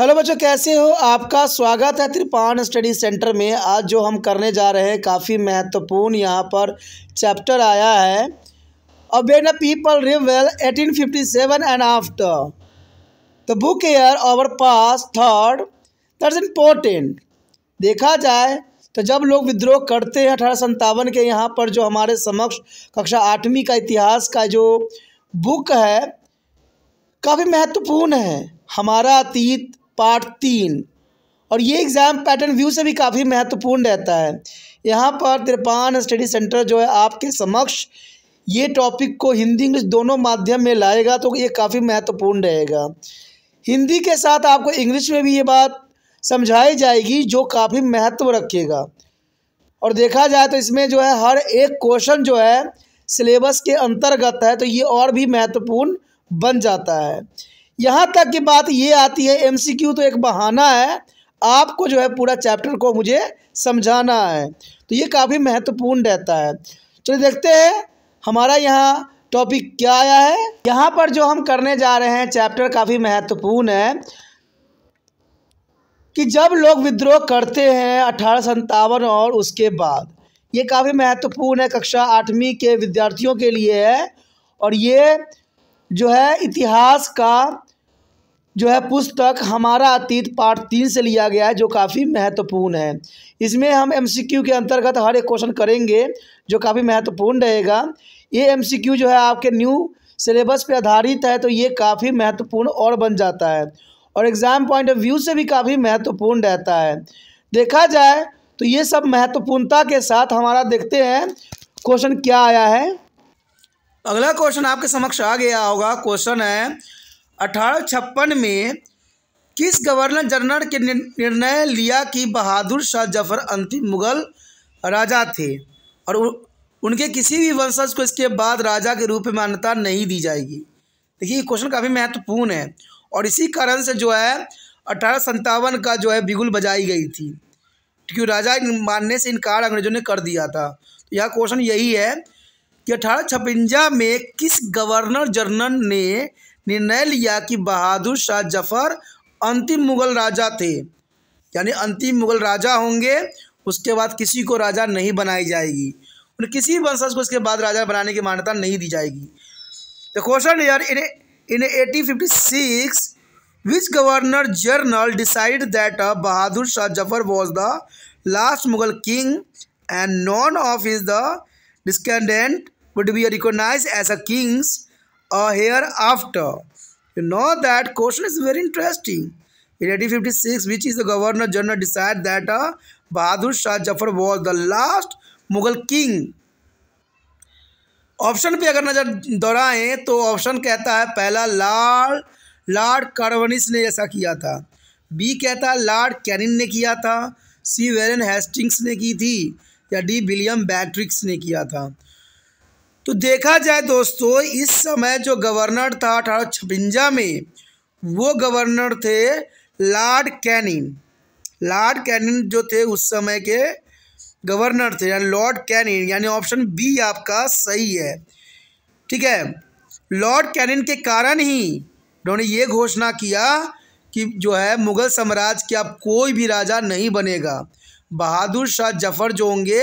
Hello बच्चों कैसे हो आपका स्वागत है त्रिपान स्टडी सेंटर में आज जो हम करने जा रहे हैं काफ़ी महत्वपूर्ण यहाँ पर चैप्टर आया है अब वेन अ पीपल रिवेल 1857 and after the book air over pass third that important देखा जाए तो जब लोग विद्रोह करते हैं अठारह के यहाँ पर जो हमारे समक्ष कक्षा आठवीं का इतिहास का जो बुक है काफ़ी महत्वपूर्ण है हमारा अतीत पार्ट तीन और ये एग्ज़ाम पैटर्न व्यू से भी काफ़ी महत्वपूर्ण रहता है यहाँ पर तिरपान स्टडी सेंटर जो है आपके समक्ष ये टॉपिक को हिंदी इंग्लिश दोनों माध्यम में लाएगा तो ये काफ़ी महत्वपूर्ण रहेगा हिंदी के साथ आपको इंग्लिश में भी ये बात समझाई जाएगी जो काफ़ी महत्व रखेगा और देखा जाए तो इसमें जो है हर एक क्वेश्चन जो है सिलेबस के अंतर्गत है तो ये और भी महत्वपूर्ण बन जाता है यहाँ तक की बात ये आती है एमसीक्यू तो एक बहाना है आपको जो है पूरा चैप्टर को मुझे समझाना है तो ये काफ़ी महत्वपूर्ण रहता है चलिए देखते हैं हमारा यहाँ टॉपिक क्या आया है यहाँ पर जो हम करने जा रहे हैं चैप्टर काफ़ी महत्वपूर्ण है कि जब लोग विद्रोह करते हैं अठारह और उसके बाद ये काफ़ी महत्वपूर्ण है कक्षा आठवीं के विद्यार्थियों के लिए है और ये जो है इतिहास का जो है पुस्तक हमारा अतीत पार्ट तीन से लिया गया है जो काफ़ी महत्वपूर्ण है इसमें हम एमसीक्यू के अंतर्गत हर एक क्वेश्चन करेंगे जो काफ़ी महत्वपूर्ण रहेगा ये एमसीक्यू जो है आपके न्यू सिलेबस पर आधारित है तो ये काफ़ी महत्वपूर्ण और बन जाता है और एग्ज़ाम पॉइंट ऑफ व्यू से भी काफ़ी महत्वपूर्ण रहता है देखा जाए तो ये सब महत्वपूर्णता के साथ हमारा देखते हैं क्वेश्चन क्या आया है अगला क्वेश्चन आपके समक्ष आ गया होगा क्वेश्चन है अठारह में किस गवर्नर जनरल के निर्णय लिया कि बहादुर शाह जफर अंतिम मुगल राजा थे और उनके किसी भी वंशज को इसके बाद राजा के रूप में मान्यता नहीं दी जाएगी देखिए ये क्वेश्चन काफ़ी महत्वपूर्ण है और इसी कारण से जो है अठारह का जो है बिगुल बजाई गई थी क्योंकि राजा मानने से इनकार अंग्रेजों ने कर दिया था तो यह क्वेश्चन यही है कि अठारह में किस गवर्नर जनरल ने निर्णय लिया कि बहादुर शाह जफर अंतिम मुगल राजा थे यानी अंतिम मुगल राजा होंगे उसके बाद किसी को राजा नहीं बनाई जाएगी उन्हें किसी वंशज को उसके बाद राजा बनाने की मान्यता नहीं दी जाएगी द क्वेश्चन यार in in eighteen fifty six which governor general decide that Bahadur Shah Zafar was the last Mughal king and none of is the descendant would be recognise as a king's a heir after you know that question is very interesting in eighteen fifty six which is the governor general decide that Bahadur Shah Zafar was the last Mughal king option पे अगर नजर दोहराए तो option कहता है पहला लाल Lord कार्वनिस ने ऐसा किया था बी कहता है लॉर्ड कैनिन ने किया था सी वेरन हेस्टिंग्स ने की थी या डी विलियम बैट्रिक्स ने किया था तो देखा जाए दोस्तों इस समय जो गवर्नर था अठारह में वो गवर्नर थे लॉर्ड कैनिन लॉर्ड कैनिन जो थे उस समय के गवर्नर थे यानी लॉर्ड कैनिन यानी ऑप्शन बी आपका सही है ठीक है लॉर्ड कैनिन के कारण ही उन्होंने ये घोषणा किया कि जो है मुग़ल साम्राज्य के अब कोई भी राजा नहीं बनेगा बहादुर शाह जफर जो होंगे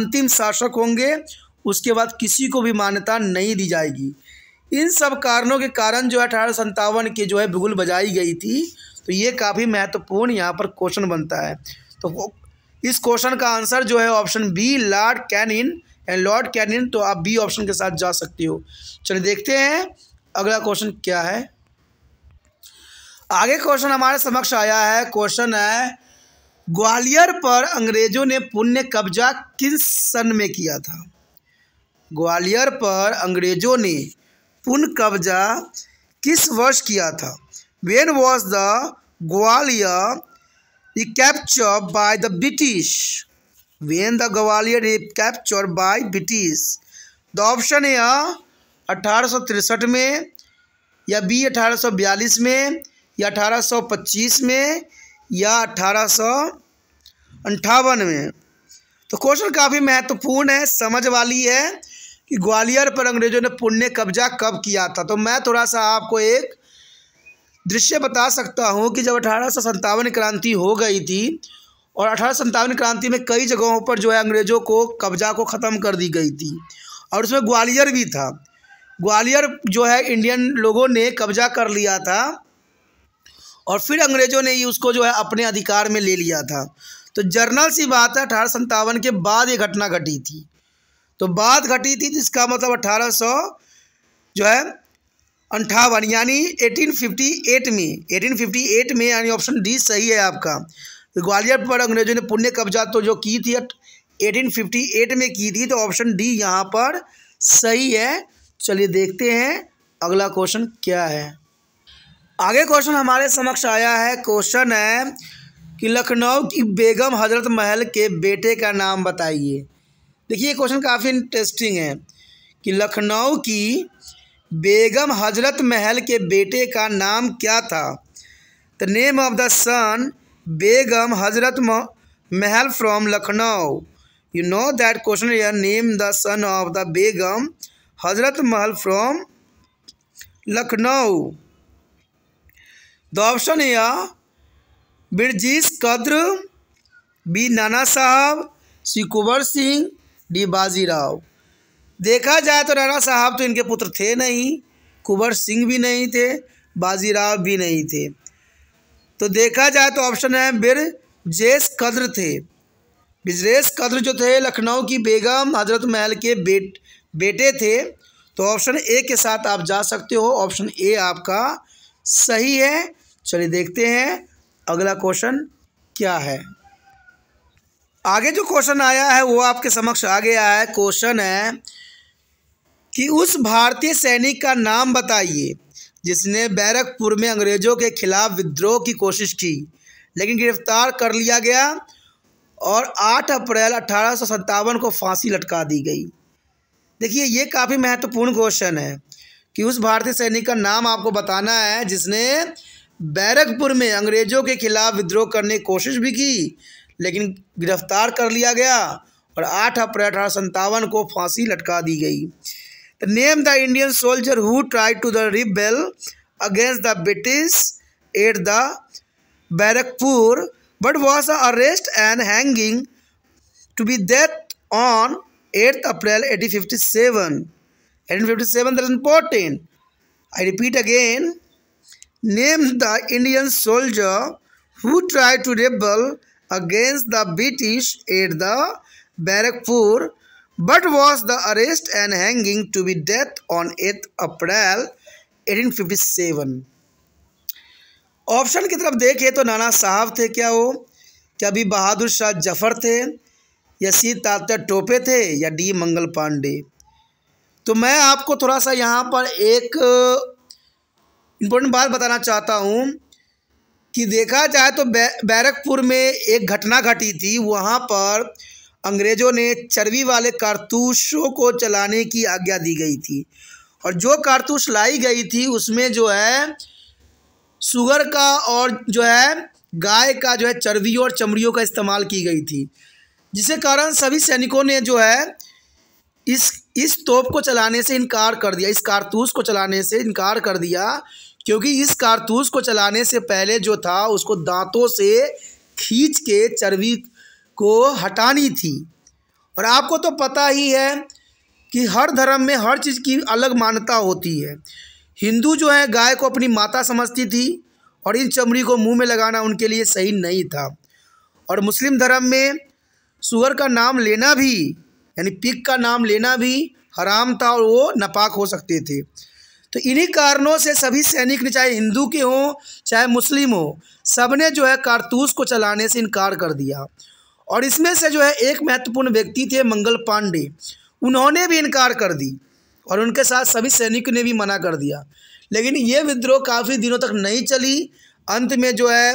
अंतिम शासक होंगे उसके बाद किसी को भी मान्यता नहीं दी जाएगी इन सब कारणों के कारण जो है अठारह संतावन की जो है बिगुल बजाई गई थी तो ये काफ़ी महत्वपूर्ण यहाँ पर क्वेश्चन बनता है तो इस क्वेश्चन का आंसर जो है option B Lord Canning and Lord Canning तो आप बी ऑप्शन के साथ जा सकते हो चलिए देखते हैं अगला क्वेश्चन क्या है आगे क्वेश्चन हमारे समक्ष आया है क्वेश्चन है ग्वालियर पर अंग्रेजों ने पुण्य कब्जा किस सन में किया था ग्वालियर पर अंग्रेजों ने पुनः कब्जा किस वर्ष किया था when was the Gwalior recapture by the British when the Gwalior recapture by British the option है अठारह में या बी बयालीस में या पच्चीस में या अठारह में तो क्वेश्चन काफ़ी महत्वपूर्ण है समझ वाली है कि ग्वालियर पर अंग्रेज़ों ने पुण्य कब्जा कब किया था तो मैं थोड़ा सा आपको एक दृश्य बता सकता हूँ कि जब अठारह क्रांति हो गई थी और अठारह क्रांति में कई जगहों पर जो है अंग्रेज़ों को कब्जा को ख़त्म कर दी गई थी और उसमें ग्वालियर भी था ग्वालियर जो है इंडियन लोगों ने कब्जा कर लिया था और फिर अंग्रेज़ों ने ही उसको जो है अपने अधिकार में ले लिया था तो जर्नल सी बात है अठारह के बाद ये घटना घटी थी तो बात घटी थी जिसका मतलब अठारह सौ जो है अंठावन यानी 1858 में 1858 में यानी ऑप्शन डी सही है आपका तो ग्वालियर पर अंग्रेजों ने पुण्य कब्जा तो जो की थी 1858 में की थी तो ऑप्शन डी यहाँ पर सही है चलिए देखते हैं अगला क्वेश्चन क्या है आगे क्वेश्चन हमारे समक्ष आया है क्वेश्चन है कि लखनऊ की बेगम हजरत महल के बेटे का नाम बताइए देखिए क्वेश्चन काफ़ी इंटरेस्टिंग है कि लखनऊ की बेगम हजरत महल के बेटे का नाम क्या था the name of the son Begum Hazrat Mahal from Lucknow you know that question here name the son of the Begum Hazrat Mahal from Lucknow the option या बिरजीस कद्र बी नाना साहब शिकुवर कुंवर सिंह डी बाजीराव देखा जाए तो राणा साहब तो इनके पुत्र थे नहीं कुंवर सिंह भी नहीं थे बाजीराव भी नहीं थे तो देखा जाए तो ऑप्शन है जेस कद्र थे बिजरेस कद्र जो थे लखनऊ की बेगम हजरत महल के बेट बेटे थे तो ऑप्शन ए के साथ आप जा सकते हो ऑप्शन ए आपका सही है चलिए देखते हैं अगला क्वेश्चन क्या है आगे जो क्वेश्चन आया है वो आपके समक्ष आ गया है क्वेश्चन है कि उस भारतीय सैनिक का नाम बताइए जिसने बैरकपुर में अंग्रेज़ों के खिलाफ विद्रोह की कोशिश की लेकिन गिरफ्तार कर लिया गया और 8 अप्रैल अठारह को फांसी लटका दी गई देखिए ये काफ़ी महत्वपूर्ण क्वेश्चन है कि उस भारतीय सैनिक का नाम आपको बताना है जिसने बैरकपुर में अंग्रेज़ों के खिलाफ विद्रोह करने की कोशिश भी की लेकिन गिरफ्तार कर लिया गया और आठ अप्रैल अठारह संतावन को फांसी लटका दी गई the name the Indian soldier who try to the rebel against the British at the Barrackpore but was arrest and hanging to be death on eighth April eighteen fifty seven eighteen fifty seven there important I repeat again name the Indian soldier who try to rebel against the British at the Barrackpur but was the arrest and hanging to be death on एथ अप्रैल 1857 option की तरफ देखे तो नाना साहब थे क्या वो क्या भी बहादुर शाह जफर थे या सी तात्या टोपे थे या डी मंगल पांडे तो मैं आपको थोड़ा सा यहाँ पर एक इम्पोर्टेंट बात बताना चाहता हूँ कि देखा जाए तो बै, बैरकपुर में एक घटना घटी थी वहाँ पर अंग्रेज़ों ने चर्बी वाले कारतूसों को चलाने की आज्ञा दी गई थी और जो कारतूस लाई गई थी उसमें जो है शुगर का और जो है गाय का जो है चर्बी और चमड़ियों का इस्तेमाल की गई थी जिसके कारण सभी सैनिकों ने जो है इस इस तोप को चलाने से इनकार कर दिया इस कारतूस को चलाने से इनकार कर दिया क्योंकि इस कारतूस को चलाने से पहले जो था उसको दांतों से खींच के चर्बी को हटानी थी और आपको तो पता ही है कि हर धर्म में हर चीज़ की अलग मान्यता होती है हिंदू जो है गाय को अपनी माता समझती थी और इन चमड़ी को मुंह में लगाना उनके लिए सही नहीं था और मुस्लिम धर्म में सुअर का नाम लेना भी यानी पिक का नाम लेना भी हराम था और वो नपाक हो सकते थे तो इन्हीं कारणों से सभी सैनिक ने चाहे हिंदू के हों चाहे मुस्लिम हो सब ने जो है कारतूस को चलाने से इनकार कर दिया और इसमें से जो है एक महत्वपूर्ण व्यक्ति थे मंगल पांडे उन्होंने भी इनकार कर दी और उनके साथ सभी सैनिकों ने भी मना कर दिया लेकिन ये विद्रोह काफ़ी दिनों तक नहीं चली अंत में जो है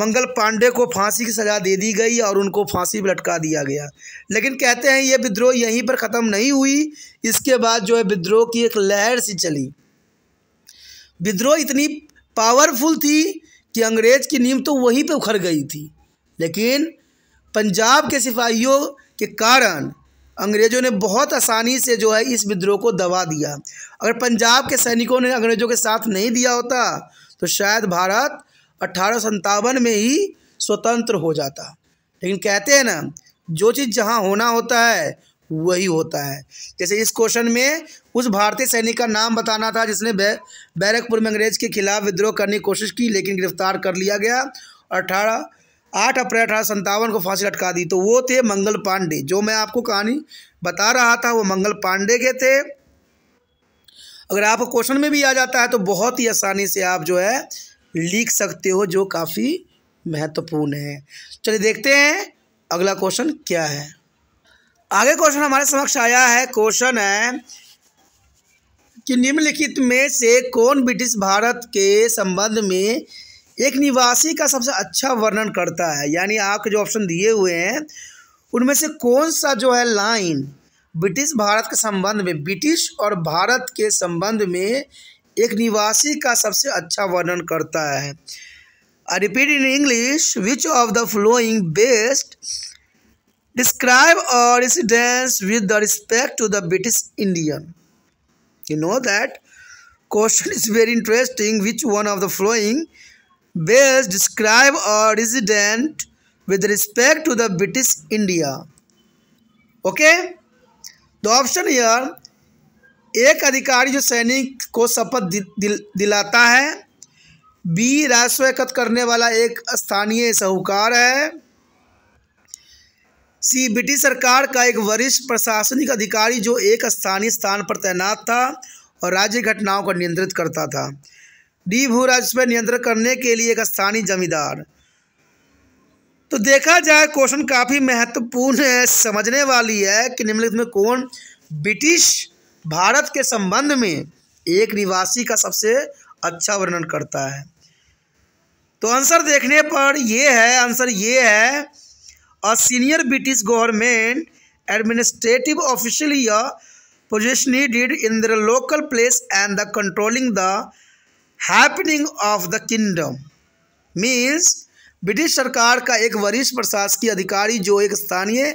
मंगल पांडे को फांसी की सज़ा दे दी गई और उनको फांसी पर लटका दिया गया लेकिन कहते हैं ये विद्रोह यहीं पर ख़त्म नहीं हुई इसके बाद जो है विद्रोह की एक लहर सी चली विद्रोह इतनी पावरफुल थी कि अंग्रेज़ की नींव तो वहीं पर उखड़ गई थी लेकिन पंजाब के सिपाहियों के कारण अंग्रेज़ों ने बहुत आसानी से जो है इस विद्रोह को दबा दिया अगर पंजाब के सैनिकों ने अंग्रेज़ों के साथ नहीं दिया होता तो शायद भारत अट्ठारह में ही स्वतंत्र हो जाता लेकिन कहते हैं ना जो चीज़ जहाँ होना होता है वही होता है जैसे इस क्वेश्चन में उस भारतीय सैनिक का नाम बताना था जिसने बैरकपुर में अंग्रेज के खिलाफ विद्रोह करने की कोशिश की लेकिन गिरफ्तार कर लिया गया और अठारह आठ अप्रैल अठारह संतावन को फांसी लटका दी तो वो थे मंगल पांडे जो मैं आपको कहानी बता रहा था वो मंगल पांडे के थे अगर आपको क्वेश्चन में भी आ जाता है तो बहुत ही आसानी से आप जो है लिख सकते हो जो काफ़ी महत्वपूर्ण है चलिए देखते हैं अगला क्वेश्चन क्या है आगे क्वेश्चन हमारे समक्ष आया है क्वेश्चन है कि निम्नलिखित में से कौन ब्रिटिश भारत के संबंध में एक निवासी का सबसे अच्छा वर्णन करता है यानी आपके जो ऑप्शन दिए हुए हैं उनमें से कौन सा जो है लाइन ब्रिटिश भारत के संबंध में ब्रिटिश और भारत के संबंध में एक निवासी का सबसे अच्छा वर्णन करता है I repeat in English which of the following best describe और residence with respect to the British Indian you know that question is very interesting which one of the following best describe और resident with respect to the British India okay the option here एक अधिकारी जो सैनिक को शपथ दि, दिल, दिलाता है बी राजस्व एकत्र करने वाला एक स्थानीय साहूकार है सी ब्रिटिश सरकार का एक वरिष्ठ प्रशासनिक अधिकारी जो एक स्थानीय स्थान पर तैनात था और राज्य घटनाओं को नियंत्रित करता था डी भू राजस्व नियंत्रण करने के लिए एक स्थानीय जमींदार तो देखा जाए क्वेश्चन काफ़ी महत्वपूर्ण है समझने वाली है कि निम्नलिखित में कौन ब्रिटिश भारत के संबंध में एक निवासी का सबसे अच्छा वर्णन करता है तो आंसर देखने पर ये है आंसर ये है a senior British government administrative official या position did in the local place and the controlling the happening of the kingdom means British सरकार का एक वरिष्ठ प्रशासकीय अधिकारी जो एक स्थानीय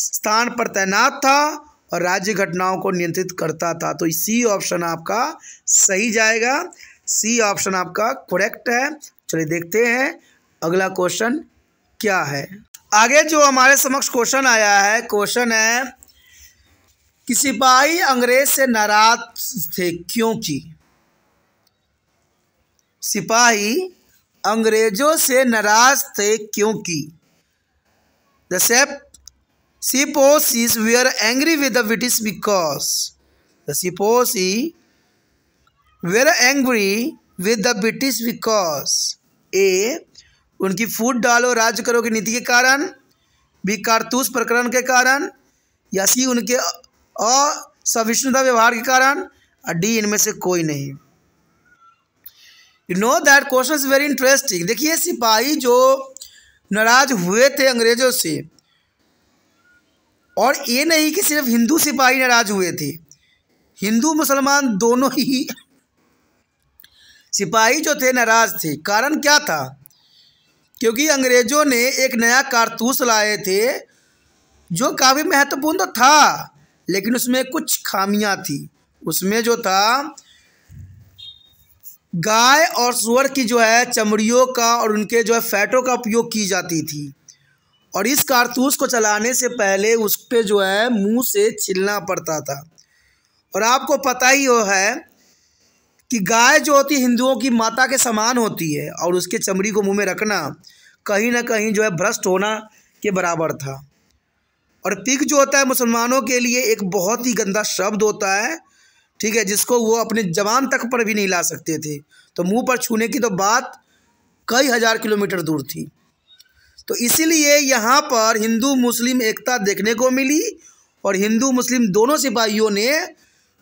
स्थान पर तैनात था और राज्य घटनाओं को नियंत्रित करता था तो सी ऑप्शन आपका सही जाएगा सी ऑप्शन आपका करेक्ट है चलिए देखते हैं अगला क्वेश्चन क्या है आगे जो हमारे समक्ष क्वेश्चन आया है क्वेश्चन है कि सिपाही अंग्रेज से नाराज थे क्योंकि सिपाही अंग्रेजों से नाराज थे क्योंकि द सेप Siposis were angry with the British because the Siposi were angry with the British because a उनकी फूट डालो राज करो की नीति के कारण बी कारतूस प्रकरण के कारण या सी उनके असहिष्णुता व्यवहार के कारण और डी इनमें से कोई नहीं you know that question is very interesting देखिए सिपाही जो नाराज हुए थे अंग्रेजों से और ये नहीं कि सिर्फ हिंदू सिपाही नाराज हुए थे हिंदू मुसलमान दोनों ही सिपाही जो थे नाराज थे कारण क्या था क्योंकि अंग्रेज़ों ने एक नया कारतूस लाए थे जो काफ़ी महत्वपूर्ण तो था लेकिन उसमें कुछ खामियां थी उसमें जो था गाय और सुअर की जो है चमड़ियों का और उनके जो है फैटों का उपयोग की जाती थी और इस कारतूस को चलाने से पहले उस पर जो है मुंह से छिलना पड़ता था और आपको पता ही हो है कि गाय जो होती है हिंदुओं की माता के समान होती है और उसके चमड़ी को मुंह में रखना कहीं ना कहीं जो है भ्रष्ट होना के बराबर था और पिक जो होता है मुसलमानों के लिए एक बहुत ही गंदा शब्द होता है ठीक है जिसको वो अपने जवान तक पर भी नहीं ला सकते थे तो मुंह पर छूने की तो बात कई हज़ार किलोमीटर दूर थी तो इसीलिए यहाँ पर हिंदू मुस्लिम एकता देखने को मिली और हिंदू मुस्लिम दोनों सिपाहियों ने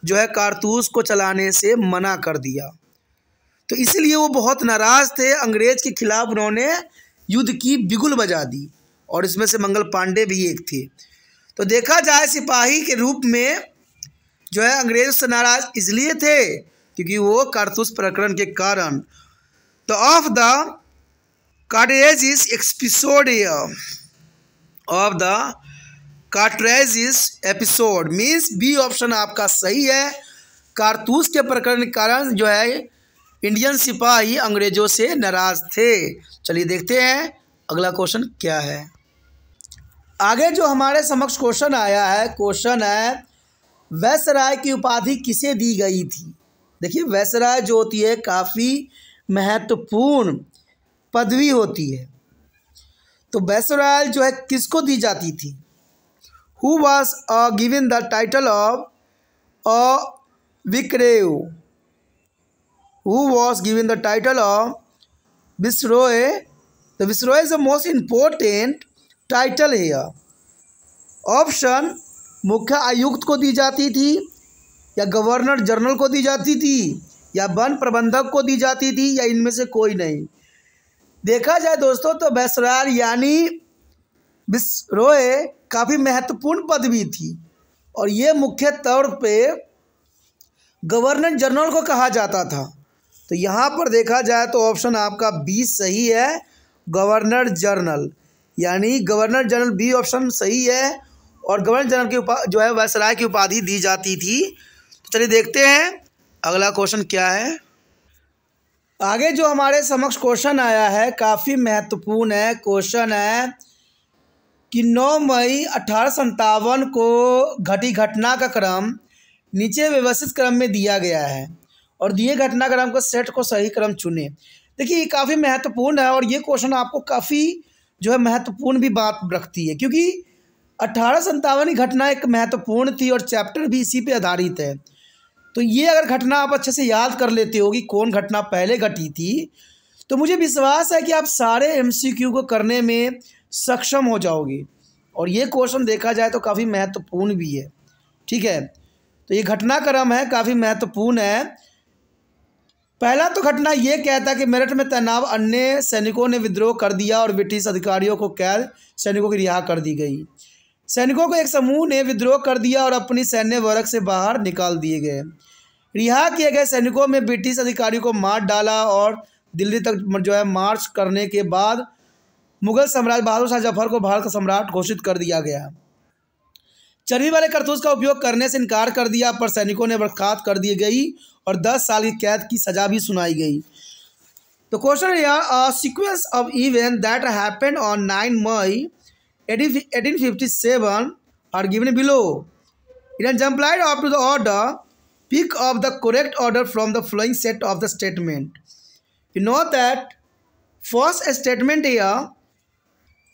जो है कारतूस को चलाने से मना कर दिया तो इसीलिए वो बहुत नाराज़ थे अंग्रेज़ के खिलाफ उन्होंने युद्ध की बिगुल बजा दी और इसमें से मंगल पांडे भी एक थे तो देखा जाए सिपाही के रूप में जो है अंग्रेज से नाराज इसलिए थे क्योंकि वो कारतूस प्रकरण के कारण तो of the cartridge is episode of the cartilage is episode means B option आपका सही है कारतूस के प्रकरण के कारण जो है इंडियन सिपाही अंग्रेजों से नाराज थे चलिए देखते हैं अगला क्वेश्चन क्या है आगे जो हमारे समक्ष क्वेश्चन आया है क्वेश्चन है वैसराय की उपाधि किसे दी गई थी देखिए वैसराय जो होती है काफ़ी महत्वपूर्ण पदवी होती है तो बैसरायल जो है किसको दी जाती थी who was a given the title of a viceroy who was given the title of viceroy the viceroy is the most important title है ऑप्शन मुख्य आयुक्त को दी जाती थी या गवर्नर जनरल को दी जाती थी या वन प्रबंधक को दी जाती थी या इनमें से कोई नहीं देखा जाए दोस्तों तो बैसरार यानी विसरोय काफ़ी महत्वपूर्ण पदवी थी और ये मुख्य तौर पे गवर्नर जनरल को कहा जाता था तो यहाँ पर देखा जाए तो ऑप्शन आपका बी सही है गवर्नर जनरल यानी गवर्नर जनरल बी ऑप्शन सही है और गवर्नर जनरल की उपा जो है वैसराय की उपाधि दी जाती थी तो चलिए देखते हैं अगला क्वेश्चन क्या है आगे जो हमारे समक्ष क्वेश्चन आया है काफ़ी महत्वपूर्ण है क्वेश्चन है कि 9 मई अठारह को घटी घटना का क्रम नीचे व्यवस्थित क्रम में दिया गया है और दिए घटनाक्रम को सेट को सही क्रम चुने देखिए ये काफ़ी महत्वपूर्ण है और ये क्वेश्चन आपको काफ़ी जो है महत्वपूर्ण भी बात रखती है क्योंकि अठारह की घटना एक महत्वपूर्ण थी और चैप्टर भी इसी पर आधारित है तो ये अगर घटना आप अच्छे से याद कर लेते हो कि कौन घटना पहले घटी थी तो मुझे विश्वास है कि आप सारे एम को करने में सक्षम हो जाओगे और ये क्वेश्चन देखा जाए तो काफ़ी महत्वपूर्ण भी है ठीक है तो ये घटनाक्रम है काफ़ी महत्वपूर्ण है पहला तो घटना ये कहता कि मेरठ में तैनाव अन्य सैनिकों ने विद्रोह कर दिया और ब्रिटिश अधिकारियों को कैद सैनिकों की रिहा कर दी गई सैनिकों को एक समूह ने विद्रोह कर दिया और अपनी सैन्य वर्ग से बाहर निकाल दिए गए रिहा किए गए सैनिकों में ब्रिटिश अधिकारियों को मार डाला और दिल्ली तक जो है मार्च करने के बाद मुगल सम्राट बहादुर शाह जफर को भारत का सम्राट घोषित कर दिया गया चर्बी वाले करतूस का उपयोग करने से इनकार कर दिया पर सैनिकों ने बर्खास्त कर दी गई और दस साल की कैद की सजा भी सुनाई गई तो question sequence of event that happened on nine May 1857 are given below. It is implied up to the order. Pick up the correct order from the following set of the statement. You know that first statement here,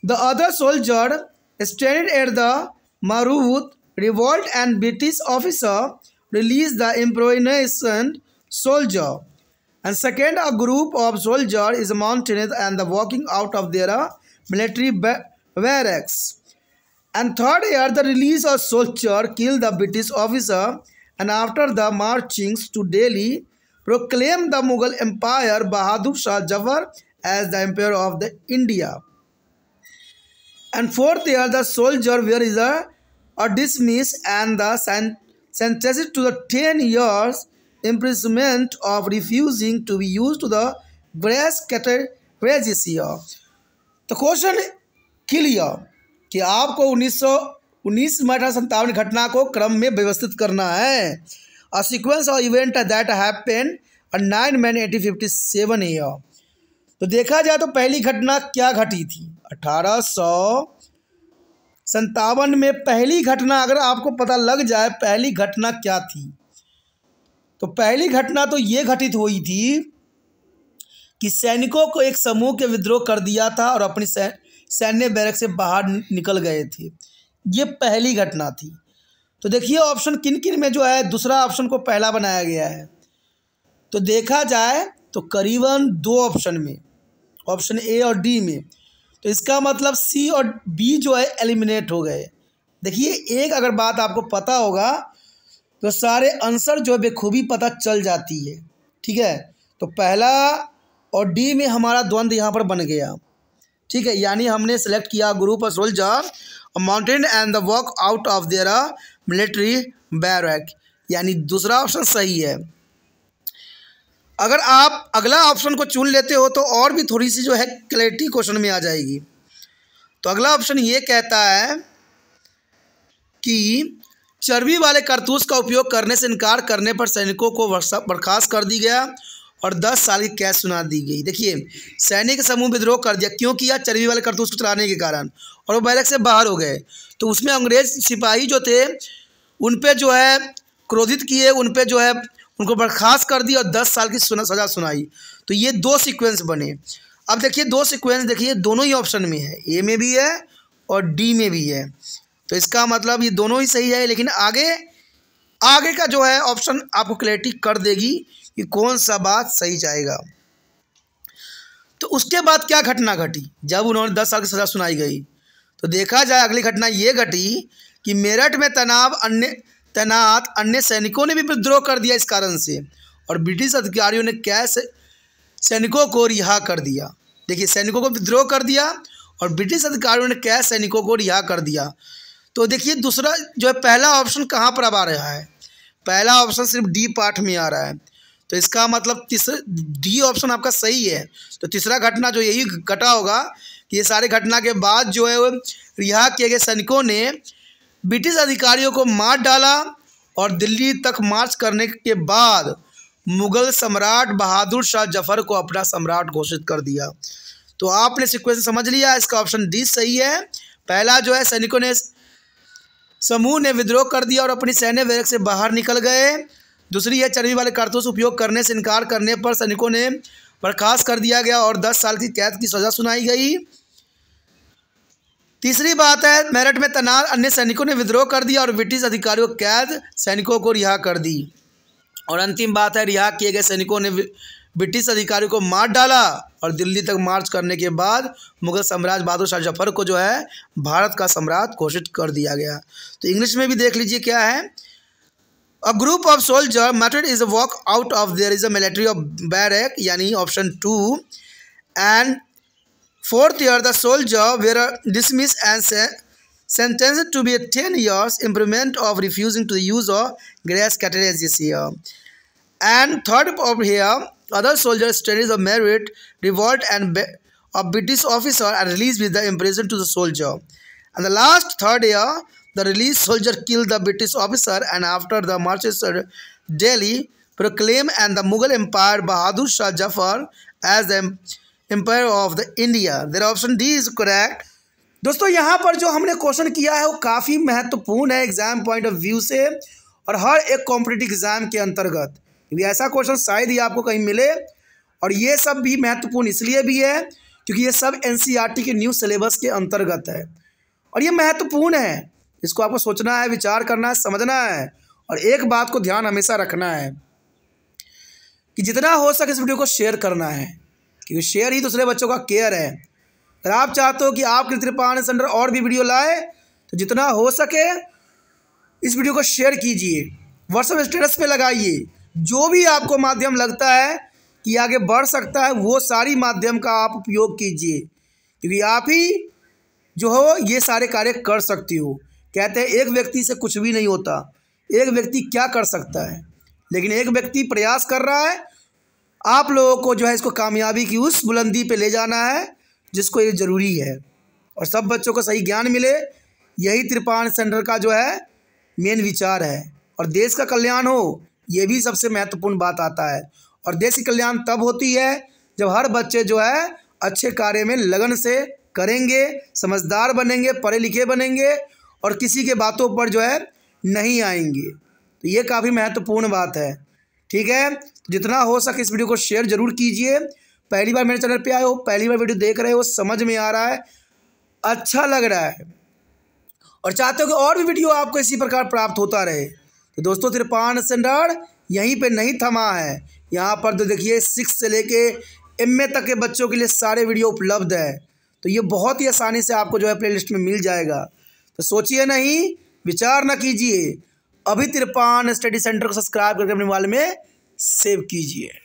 the other soldier stranded at the Maruth revolt and British officer released the imprisoned soldier. And second, a group of soldiers is mounted and the walking out of their military barracks. And third year, the release of soldier killed the British officer and after the marchings to Delhi, proclaimed the Mughal Empire Bahadur Shah Jafar as the Emperor of the India. And fourth year, the soldier where is a, dismissed and the sentenced to the 10 years imprisonment of refusing to be used to the grace category. The question की कि आपको उन्नीस सौ उन्नीस में अठारह घटना को क्रम में व्यवस्थित करना है a sequence of event that happen nine May eighteen fifty seven a तो देखा जाए तो पहली घटना क्या घटी थी अठारह सौ संतावन में पहली घटना अगर आपको पता लग जाए पहली घटना क्या थी तो पहली घटना तो ये घटित हुई थी कि सैनिकों को एक समूह के विद्रोह कर दिया था और अपनी सैन सैन्य बैरक से बाहर निकल गए थे ये पहली घटना थी तो देखिए ऑप्शन किन किन में जो है दूसरा ऑप्शन को पहला बनाया गया है तो देखा जाए तो करीबन दो ऑप्शन में ऑप्शन ए और डी में तो इसका मतलब सी और बी जो है एलिमिनेट हो गए देखिए एक अगर बात आपको पता होगा तो सारे आंसर जो है बेखूबी पता चल जाती है ठीक है तो पहला और डी में हमारा द्वंद्व यहाँ पर बन गया ठीक है यानी हमने सेलेक्ट किया group of soldier mountain and the work out of their military barrack यानी दूसरा ऑप्शन सही है अगर आप अगला ऑप्शन को चुन लेते हो तो और भी थोड़ी सी जो है क्लैरिटी क्वेश्चन में आ जाएगी तो अगला ऑप्शन ये कहता है कि चर्बी वाले कारतूस का उपयोग करने से इनकार करने पर सैनिकों को बर्खास्त कर दी गया और दस साल की कैद सुना दी गई देखिए सैनिक समूह विद्रोह कर दिया क्यों किया चर्बी वाले करतूस को चलाने के कारण और वो बैरक से बाहर हो गए तो उसमें अंग्रेज सिपाही जो थे उन पर जो है क्रोधित किए उन पर जो है उनको बर्खास्त कर दी और दस साल की सुना सज़ा सुनाई तो ये दो सिक्वेंस बने अब देखिए दो सिक्वेंस देखिए दोनों ही ऑप्शन में है ए में भी है और डी में भी है तो इसका मतलब ये दोनों ही सही है लेकिन आगे आगे का जो है ऑप्शन आपको क्लैरिटी कर देगी कि कौन सा बात सही जाएगा तो उसके बाद क्या घटना घटी जब उन्होंने दस साल की सज़ा सुनाई गई तो देखा जाए अगली घटना ये घटी कि मेरठ में तनाव अन्य तैनात अन्य सैनिकों ने भी विद्रोह कर दिया इस कारण से और ब्रिटिश अधिकारियों ने कैश सैनिकों को रिहा कर दिया देखिए सैनिकों को विद्रोह कर दिया और ब्रिटिश अधिकारियों ने कैश सैनिकों को रिहा कर दिया तो देखिए दूसरा जो है पहला ऑप्शन कहाँ पर अब आ रहा है पहला ऑप्शन सिर्फ डी पार्ट में आ रहा है तो इसका मतलब तीसरा डी ऑप्शन आपका सही है तो तीसरा घटना जो यही घटा होगा कि ये सारी घटना के बाद जो है रिहा किए गए सैनिकों ने ब्रिटिश अधिकारियों को मार डाला और दिल्ली तक मार्च करने के बाद मुगल सम्राट बहादुर शाह जफर को अपना सम्राट घोषित कर दिया तो आपने सिक्वेंस समझ लिया इसका ऑप्शन डी सही है पहला जो है सैनिकों ने समूह ने विद्रोह कर दिया और अपनी सैन्य वैरक से बाहर निकल गए दूसरी है चर्बी वाले कारतूस उपयोग करने से इनकार करने पर सैनिकों ने बर्खास्त कर दिया गया और दस साल की कैद की सजा सुनाई गई तीसरी बात है मेरठ में तैनात अन्य सैनिकों ने विद्रोह कर दिया और ब्रिटिश अधिकारियों कैद सैनिकों को रिहा कर दी और अंतिम बात है रिहा किए गए सैनिकों ने ब्रिटिश अधिकारियों को मार डाला और दिल्ली तक मार्च करने के बाद मुगल सम्राट बहादुर शाह जफर को जो है भारत का सम्राट घोषित कर दिया गया तो इंग्लिश में भी देख लीजिए क्या है A group of soldier method is a walk out of there is a military of barrack yani option 2 and fourth year the soldier were dismissed and sentenced to be 10 years imprisonment of refusing to use of grass categories this year and third of here other soldiers studies of merit revolt and a British officer are released with the imprisonment to the soldier and the last third year The released soldier killed the British officer and after the marches to Delhi proclaimed and the Mughal Empire Bahadur Shah Jafar as the empire of the India. Their option D is correct. दोस्तों यहाँ पर जो हमने question किया है वो काफ़ी महत्वपूर्ण है एग्जाम पॉइंट ऑफ व्यू से और हर एक कॉम्पिटेटिव एग्जाम के अंतर्गत क्योंकि ऐसा क्वेश्चन शायद ही आपको कहीं मिले और ये सब भी महत्वपूर्ण इसलिए भी है क्योंकि ये सब एन के न्यू सिलेबस के अंतर्गत है और ये महत्वपूर्ण है इसको आपको सोचना है विचार करना है समझना है और एक बात को ध्यान हमेशा रखना है कि जितना हो सके इस वीडियो को शेयर करना है क्योंकि शेयर ही दूसरे बच्चों का केयर है अगर आप चाहते हो कि आपके त्रिपाण सेंटर और भी वीडियो लाए तो जितना हो सके इस वीडियो को शेयर कीजिए व्हाट्सएप स्टेटस पे लगाइए जो भी आपको माध्यम लगता है कि आगे बढ़ सकता है वो सारी माध्यम का आप उपयोग कीजिए क्योंकि आप ही जो हो ये सारे कार्य कर सकती हो कहते हैं एक व्यक्ति से कुछ भी नहीं होता एक व्यक्ति क्या कर सकता है लेकिन एक व्यक्ति प्रयास कर रहा है आप लोगों को जो है इसको कामयाबी की उस बुलंदी पे ले जाना है जिसको ये ज़रूरी है और सब बच्चों को सही ज्ञान मिले यही त्रिपाण सेंटर का जो है मेन विचार है और देश का कल्याण हो ये भी सबसे महत्वपूर्ण बात आता है और देश की कल्याण तब होती है जब हर बच्चे जो है अच्छे कार्य में लगन से करेंगे समझदार बनेंगे पढ़े लिखे बनेंगे और किसी के बातों पर जो है नहीं आएंगे तो ये काफ़ी महत्वपूर्ण बात है ठीक है तो जितना हो सके इस वीडियो को शेयर ज़रूर कीजिए पहली बार मेरे चैनल पे आए हो पहली बार वीडियो देख रहे हो समझ में आ रहा है अच्छा लग रहा है और चाहते हो कि और भी वीडियो आपको इसी प्रकार प्राप्त होता रहे तो दोस्तों त्रिपान स्टैंडर्ड यहीं पर नहीं थमा है यहाँ पर तो देखिए सिक्स से लेके एम तक के बच्चों के लिए सारे वीडियो उपलब्ध है तो ये बहुत ही आसानी से आपको जो है प्ले में मिल जाएगा तो सोचिए नहीं विचार न कीजिए अभी तिरपान स्टडी सेंटर को सब्सक्राइब करके अपने मोबाइल में सेव कीजिए